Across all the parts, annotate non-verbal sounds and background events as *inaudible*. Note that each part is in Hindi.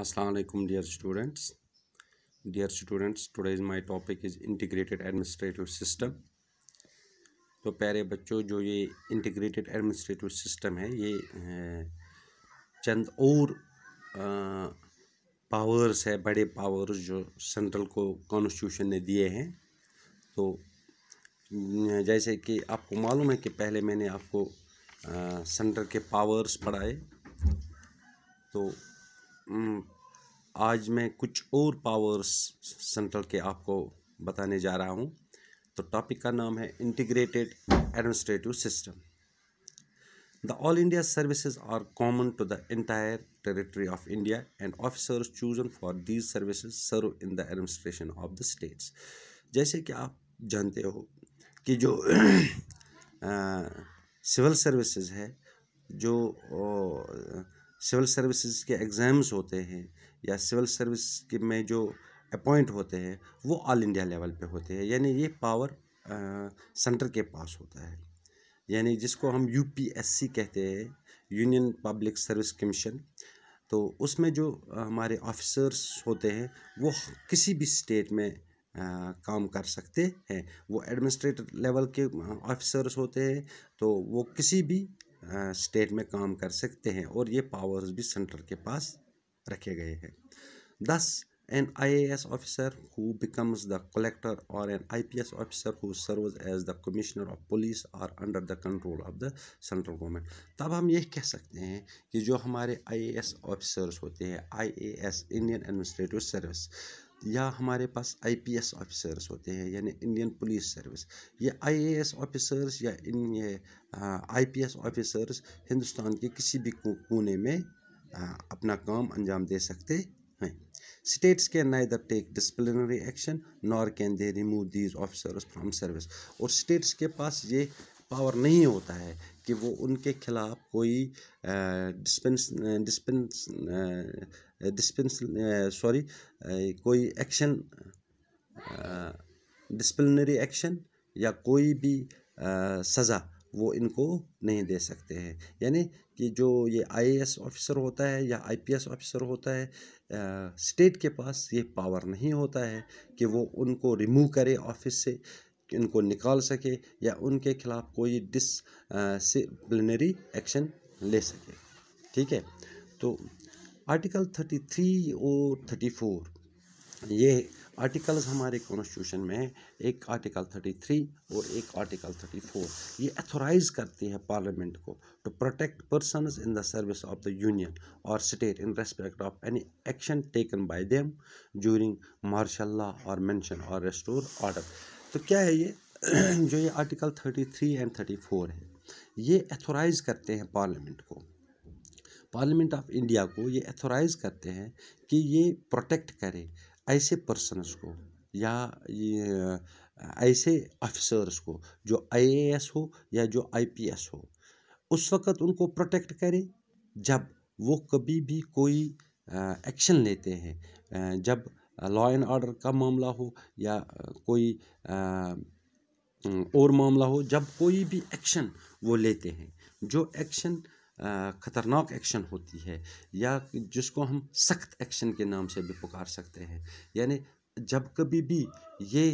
Dear students dear students students is my topic is integrated administrative system तो प्यारे बच्चों जो ये इंटीग्रेटेड एडमिनिस्ट्रेटिव सिस्टम है ये चंद और पावर्स है बड़े पावर्स जो सेंट्रल को कॉन्स्टिट्यूशन ने दिए हैं तो जैसे कि आपको मालूम है कि पहले मैंने आपको सेंटर के पावर्स पढ़ाए तो हम्म, आज मैं कुछ और पावर्स सेंटर के आपको बताने जा रहा हूँ तो टॉपिक का नाम है integrated administrative system the all India services are common to the entire territory of India and officers chosen for these services serve in the administration of the states जैसे कि आप जानते हो कि जो सिविल *clears throat* सर्विसेज है जो ओ, सिविल सर्विसेज के एग्ज़ाम्स होते हैं या सिविल सर्विस के में जो अपॉइंट होते हैं वो ऑल इंडिया लेवल पे होते हैं यानी ये पावर सेंटर के पास होता है यानी जिसको हम यूपीएससी कहते हैं यूनियन पब्लिक सर्विस कमीशन तो उसमें जो हमारे ऑफिसर्स होते हैं वो किसी भी स्टेट में आ, काम कर सकते हैं वो एडमिनिस्ट्रेटर लेवल के ऑफिसर्स होते हैं तो वो किसी भी स्टेट हाँ, में काम कर सकते हैं और ये पावर्स भी सेंटर के पास रखे गए हैं thus an I S officer who becomes the collector और an I P S officer who serves as the commissioner of police are under the control of the central government तब हम ये कह सकते हैं कि जो हमारे आई ए एस ऑफिसर्स होते हैं I S Indian administrative service या हमारे पास आईपीएस ऑफिसर्स होते हैं यानी इंडियन पुलिस सर्विस ये आईएएस ऑफिसर्स या इन ये आईपीएस ऑफिसर्स हिंदुस्तान के किसी भी कोने में आ, अपना काम अंजाम दे सकते हैं states can neither take disciplinary action nor can they remove these officers from service और स्टेट्स के पास ये पावर नहीं होता है कि वो उनके खिलाफ कोई डिस्पेंस डिस्पेंस डिस्पेंस सॉरी कोई एक्शन डिसप्लिनरी एक्शन या कोई भी सज़ा वो इनको नहीं दे सकते हैं यानी कि जो ये आईएएस ऑफिसर होता है या आईपीएस ऑफिसर होता है आ, स्टेट के पास ये पावर नहीं होता है कि वो उनको रिमूव करे ऑफिस से इनको निकाल सके या उनके खिलाफ कोई डिसप्लिनरी एक्शन ले सके ठीक है तो आर्टिकल 33 और 34 ये आर्टिकल्स हमारे कॉन्स्टिट्यूशन में है एक आर्टिकल 33 और एक आर्टिकल 34 ये अथोराइज करती है पार्लियामेंट को to protect person in the service of the union और state in respect of any action taken by them during martial law और मेंशन और रेस्टोर ऑर्डर तो क्या है ये *clears throat* जो ये article thirty three and thirty four है ये एथोराइज़ करते हैं पार्लियामेंट को पार्लियामेंट ऑफ इंडिया को ये एथोराइज़ करते हैं कि ये प्रोटेक्ट करे ऐसे पर्सनस को या ये ऐसे ऑफिसर्स को जो आईएएस हो या जो आईपीएस हो उस वक़्त उनको प्रोटेक्ट करें जब वो कभी भी कोई एक्शन लेते हैं जब लॉ एंड ऑर्डर का मामला हो या कोई और मामला हो जब कोई भी एक्शन वो लेते हैं जो एक्शन ख़तरनाक एक्शन होती है या जिसको हम सख्त एक्शन के नाम से भी पुकार सकते हैं यानी जब कभी भी ये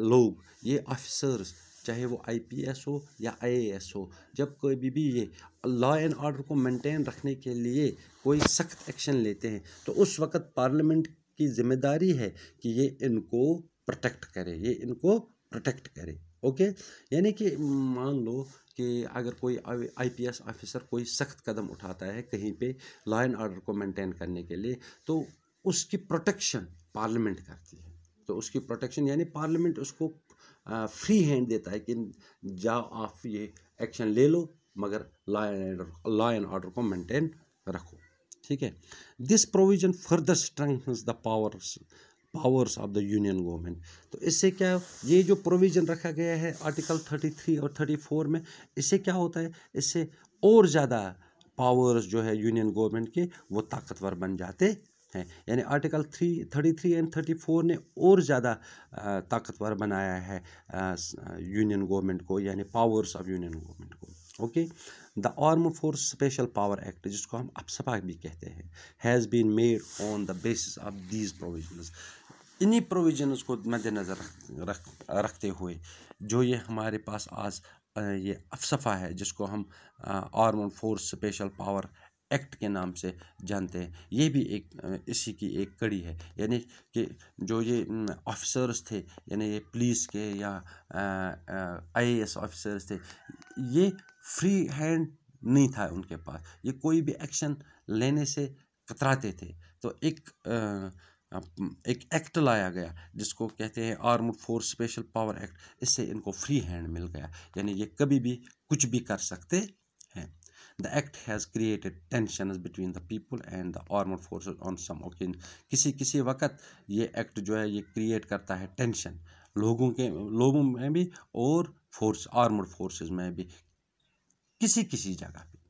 लोग ये ऑफिसर्स चाहे वो आईपीएस हो या आईएएस हो जब कभी भी ये लॉ एंड ऑर्डर को मेंटेन रखने के लिए कोई सख्त एक्शन लेते हैं तो उस वक्त पार्लियामेंट की जिम्मेदारी है कि ये इनको प्रोटेक्ट करे ये इनको प्रोटेक्ट करे ओके यानी कि मान लो कि अगर कोई आईपीएस ऑफिसर कोई सख्त कदम उठाता है कहीं पे लॉ एंड ऑर्डर को मेंटेन करने के लिए तो उसकी प्रोटेक्शन पार्लियामेंट करती है तो उसकी प्रोटेक्शन यानी पार्लियामेंट उसको फ्री हैंड देता है कि जाओ आप ये एक्शन ले लो मगर लॉ एंड ऑर्डर को मेंटेन रखो ठीक है this provision further strength the powers powers of the union government तो इससे क्या ये जो प्रोविज़न रखा गया है आर्टिकल 33 और 34 में इससे क्या होता है इससे और ज़्यादा पावर्स जो है यूनियन गवर्नमेंट के वो ताकतवर बन जाते हैं यानी article three thirty three and thirty four ने और ज़्यादा ताकतवर बनाया है यूनियन गवर्नमेंट को यानी पावर्स ऑफ यूनियन गवर्नमेंट को okay the arm force special power act जिसको हम अपसपा भी कहते हैं has been made on the basis of these provisions इन्हीं प्रोविजन्स को मद्देनज़र रख, रख रखते हुए जो ये हमारे पास आज ये अफसफा है जिसको हम arm force special power act के नाम से जानते हैं ये भी एक इसी की एक कड़ी है यानी कि जो ये ऑफिसर्स थे यानी ये पुलिस के या आईएएस ऑफिसर्स थे ये फ्री हैंड नहीं था उनके पास ये कोई भी एक्शन लेने से कतराते थे तो एक आ, एक एक्ट लाया गया जिसको कहते हैं armed force special power act इससे इनको फ्री हैंड मिल गया यानी ये कभी भी कुछ भी कर सकते The act has created tensions between the people and the armed forces on some occasion. किसी किसी वक्त ये एक्ट जो है ये क्रिएट करता है टेंशन लोगों के लोगों में भी और फोर्स आर्मड फोर्स में भी किसी किसी जगह पे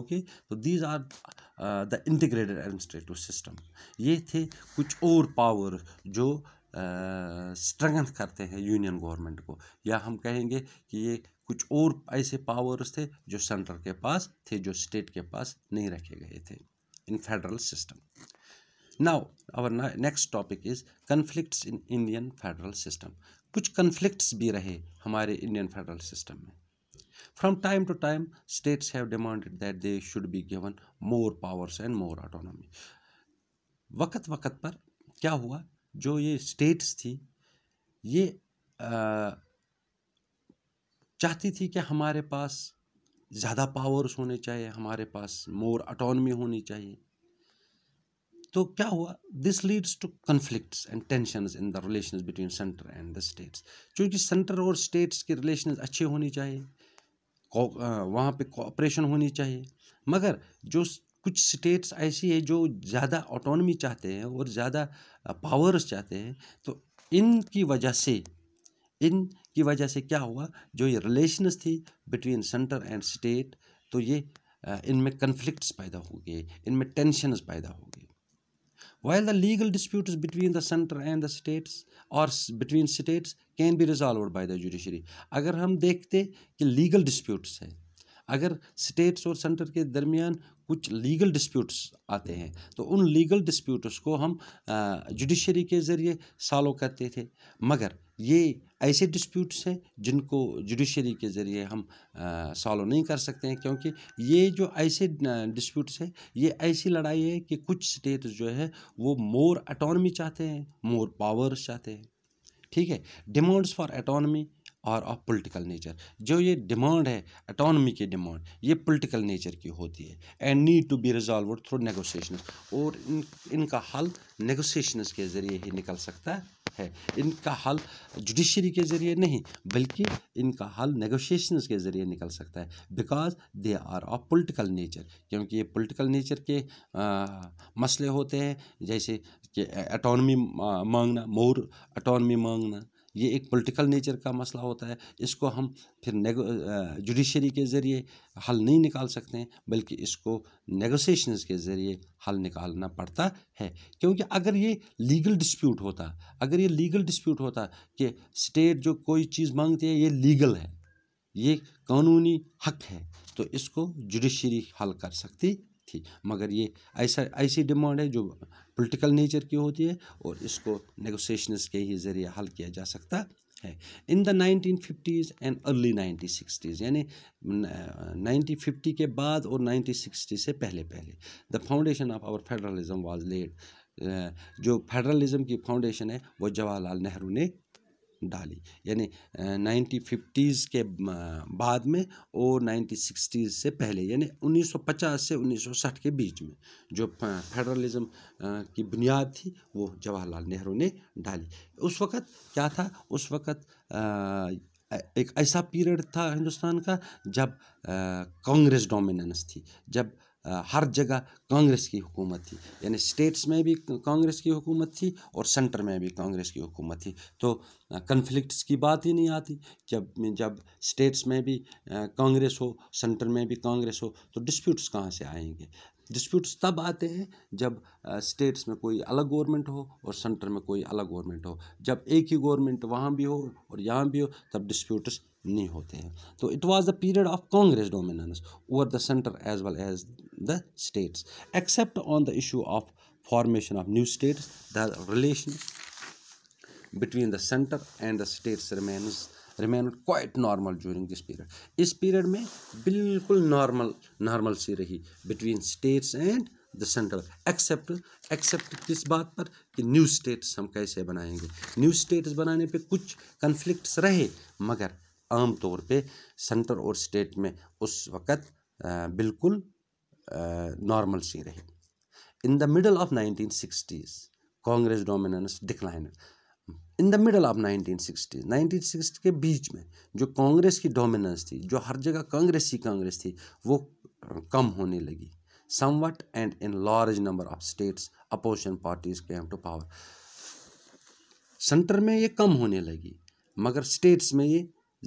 ओके तो these are the integrated administrative system ये थे कुछ और पावर जो uh, करते हैं यूनियन गवर्नमेंट को या हम कहेंगे कि ये कुछ और ऐसे पावर्स थे जो सेंटर के पास थे जो स्टेट के पास नहीं रखे गए थे in federal system now our next topic is conflicts in Indian federal system कुछ कन्फ्लिक्ट्स भी रहे हमारे इंडियन फेडरल सिस्टम में from time to time states have demanded that they should be given more powers and more autonomy वक़्त वक़्त पर क्या हुआ जो ये स्टेट्स थी ये चाहती थी कि हमारे पास ज़्यादा पावर्स होने चाहिए हमारे पास मोर अटोनमी होनी चाहिए तो क्या हुआ this leads to conflicts and tension in the relation between centre and the states क्योंकि सेंटर और स्टेट्स के रिलेशन अच्छी होनी चाहिए वहाँ पे कोऑपरेशन होनी चाहिए मगर जो कुछ स्टेट्स ऐसी है जो ज़्यादा ऑटोनमी चाहते हैं और ज़्यादा पावर्स चाहते हैं तो इनकी वजह से इन की वजह से क्या हुआ जो ये रिलेशनस थी बिटवीन सेंटर एंड स्टेट तो ये इनमें कन्फ्लिक्ट पैदा हो गए इनमें टेंशनस पैदा हो गए while the legal dispute between the centre and the states और between states can be resolve by the judiciary अगर हम देखते कि लीगल डिस्प्यूट्स हैं अगर स्टेट्स और सेंटर के दरमियान कुछ लीगल डिस्प्यूट्स आते हैं तो उन लीगल डिस्प्यूट्स को हम जुडिशरी के ज़रिए सॉल्व करते थे मगर ये ऐसे डिस्प्यूट्स हैं जिनको जुडिशरी के ज़रिए हम सॉल्व नहीं कर सकते हैं क्योंकि ये जो ऐसे डिस्प्यूट्स हैं ये ऐसी लड़ाई है कि कुछ स्टेट जो है वो मोर अटोनमी चाहते हैं मोर पावर्स चाहते हैं ठीक है डिमांड्स फॉर अटोनमी और ऑफ पॉलिटिकल नेचर जो ये डिमांड है अटोनमी की डिमांड ये पॉलिटिकल नेचर की होती है and need to be resolve through negotiation और इन इनका हल नेगोशिएशंस के ज़रिए ही निकल सकता है इनका हल जुडिशरी के ज़रिए नहीं बल्कि इनका हल नेगोशिएशंस के ज़रिए निकल सकता है because they are of political nature क्योंकि ये पोलिटिकल नेचर के आ, मसले होते हैं जैसे कि अटोनमी मांगना मोर अटोनमी मांगना ये एक पॉलिटिकल नेचर का मसला होता है इसको हम फिर जुडिशरी के ज़रिए हल नहीं निकाल सकते हैं बल्कि इसको नेगोशिएशंस के ज़रिए हल निकालना पड़ता है क्योंकि अगर ये लीगल डिस्प्यूट होता अगर ये लीगल डिस्प्यूट होता कि स्टेट जो कोई चीज़ मांगती है ये लीगल है ये कानूनी हक है तो इसको जुडिशरी हल कर सकती थी मगर ये ऐसा ऐसी डिमांड है जो पॉलिटिकल नेचर की होती है और इसको नेगोशिएशंस के ही ज़रिए हल किया जा सकता है in the nineteen fifties and early nineteen sixties यानी नाइनटीन फिफ्टी के बाद और नाइनटीन सिक्सटी से पहले पहले the foundation of our federalism was laid जो फेडरलिज्म की फाउंडेशन है वो जवाहरलाल नेहरू ने डाली यानी नाइन्टी फिफ्टीज़ के बाद में और नाइन्टी सिक्सटीज़ से पहले यानी 1950 से 1960 के बीच में जो फेडरलिज्म की बुनियाद थी वो जवाहरलाल नेहरू ने डाली उस वक़्त क्या था उस वक़्त एक ऐसा पीरियड था हिंदुस्तान का जब कांग्रेस डोमिनेंस थी जब हर जगह कांग्रेस की हुकूमत थी यानी स्टेट्स में भी कांग्रेस की हुकूमत थी और सेंटर में भी कांग्रेस की हुकूमत थी तो कन्फ्लिक्ट्स की बात ही नहीं आती जब जब स्टेट्स में भी कांग्रेस हो सेंटर में भी कांग्रेस हो तो डिस्प्यूट्स कहाँ से आएंगे डिस्प्यूट्स तब आते हैं जब स्टेट्स में कोई अलग गवर्नमेंट हो और सेंटर में कोई अलग गवर्नमेंट हो जब एक ही गवर्नमेंट वहाँ भी हो और यहाँ भी हो तब डिस्प्यूट्स नहीं होते हैं तो it was the period of Congress dominance over the centre as well as the states except on the issue of formation of new states the relation between the centre and the states remains remain quite normal during this period इस पीरियड में बिल्कुल नॉर्मल नॉर्मल सी रही between states and the central except except किस बात पर कि न्यू स्टेट्स हम कैसे बनाएंगे न्यू स्टेट्स बनाने पे कुछ कन्फ्लिक्ट रहे मगर आम तौर पे सेंटर और स्टेट में उस वक़्त बिल्कुल नॉर्मल सी रही in the middle of sixties Congress dominance decline in the middle of nineteen sixty के बीच में जो कांग्रेस की डोमिनेंस थी जो हर जगह कांग्रेस ही कांग्रेस थी वो कम होने लगी what and in large number of states opposition parties came to power centre में ये कम होने लगी मगर स्टेट्स में ये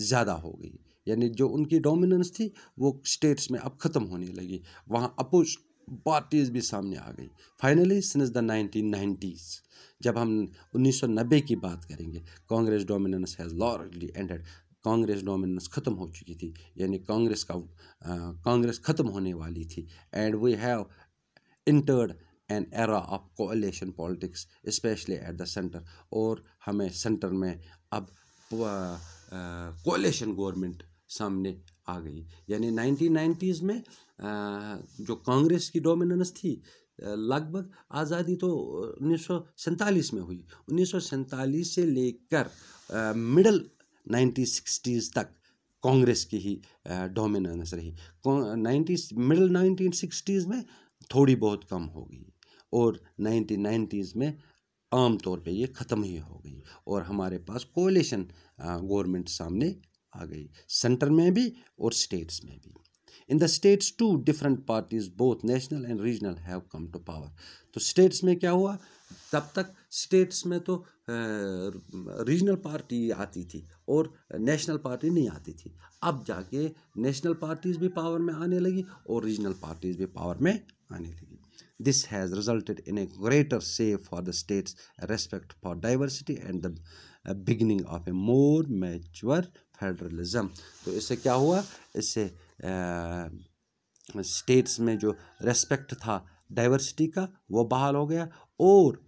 ज़्यादा हो गई यानी जो उनकी डोमिनेंस थी वो स्टेट्स में अब ख़त्म होने लगी वहाँ अपोज पार्टीज़ भी सामने आ गई finally since the nineteen nineties जब हम नब्बे की बात करेंगे Congress dominance has largely ended Congress dominance ख़त्म हो चुकी थी यानी कांग्रेस का कांग्रेस ख़त्म होने वाली थी and we have entered an era of coalition politics specially at the centre और हमें सेंटर में अब कोलेशन गवर्नमेंट सामने आ गई यानी 1990s में आ, जो कांग्रेस की डोमिनेंस थी लगभग आज़ादी तो उन्नीस में हुई उन्नीस से लेकर मिडल नाइनटीन सिक्सटीज़ तक कांग्रेस की ही डोमिनेंस रही नाइन्टी मिडल नाइनटीन सिक्सटीज़ में थोड़ी बहुत कम हो गई और नाइनटीन नाइन्टीज़ में आम तौर पे ये ख़त्म ही हो गई और हमारे पास कोलेशन गवर्नमेंट सामने आ गई सेंटर में भी और स्टेट्स में भी in the states to different parties both national and regional have come to power तो स्टेट्स में क्या हुआ तब तक स्टेट्स में तो रीजनल पार्टी आती थी और नेशनल पार्टी नहीं आती थी अब जाके नेशनल पार्टीज़ भी पावर में आने लगी और रीजनल पार्टीज़ भी पावर में आने लगी This has resulted in a greater save for the state's respect for diversity and the beginning of a more mature federalism तो इससे क्या हुआ इससे स्टेट्स uh, में जो रेस्पेक्ट था डाइवर्सिटी का वो बहाल हो गया और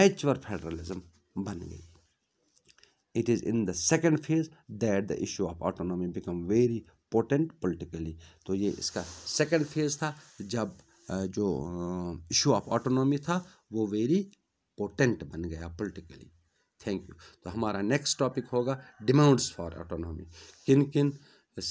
मैचवर फेडरलिज्म बन गई it is in the second phase that the issue of autonomy become very potent politically तो ये इसका सेकेंड फेज था जब जो इशू ऑफ ऑटोनॉमी था वो वेरी पोटेंट बन गया पोलिटिकली थैंक यू तो हमारा नेक्स्ट टॉपिक होगा डिमांड्स फॉर ऑटोनॉमी किन किन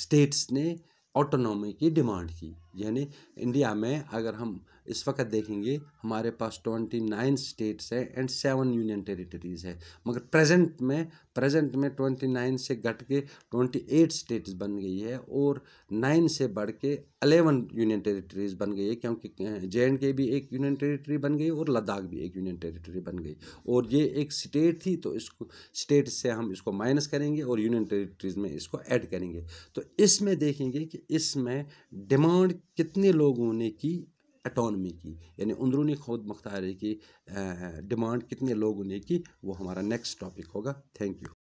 स्टेट्स ने ऑटोनॉमी की डिमांड की यानी इंडिया में अगर हम इस वक्त देखेंगे हमारे पास ट्वेंटी नाइन स्टेट्स हैं एंड सेवन यूनियन टेरिटरीज़ है मगर प्रेजेंट में प्रेजेंट में ट्वेंटी नाइन से घट के ट्वेंटी एट स्टेट्स बन गई है और नाइन से बढ़ के अलेवन यूनियन टेरिटरीज़ बन गई है क्योंकि जे एंड के भी एक यूनियन टेरिटरी बन गई और लद्दाख भी एक यूनियन टेरिटरी बन गई और ये एक स्टेट थी तो इसको स्टेट से हम इसको माइनस करेंगे और यूनियन टेरिटरीज़ में इसको ऐड करेंगे तो इसमें देखेंगे कि इसमें डिमांड कितने लोगों ने की अटोनमी की यानी अंदरूनी खुद मुख्तारी की डिमांड कितने लोगों ने की वो हमारा नेक्स्ट टॉपिक होगा थैंक यू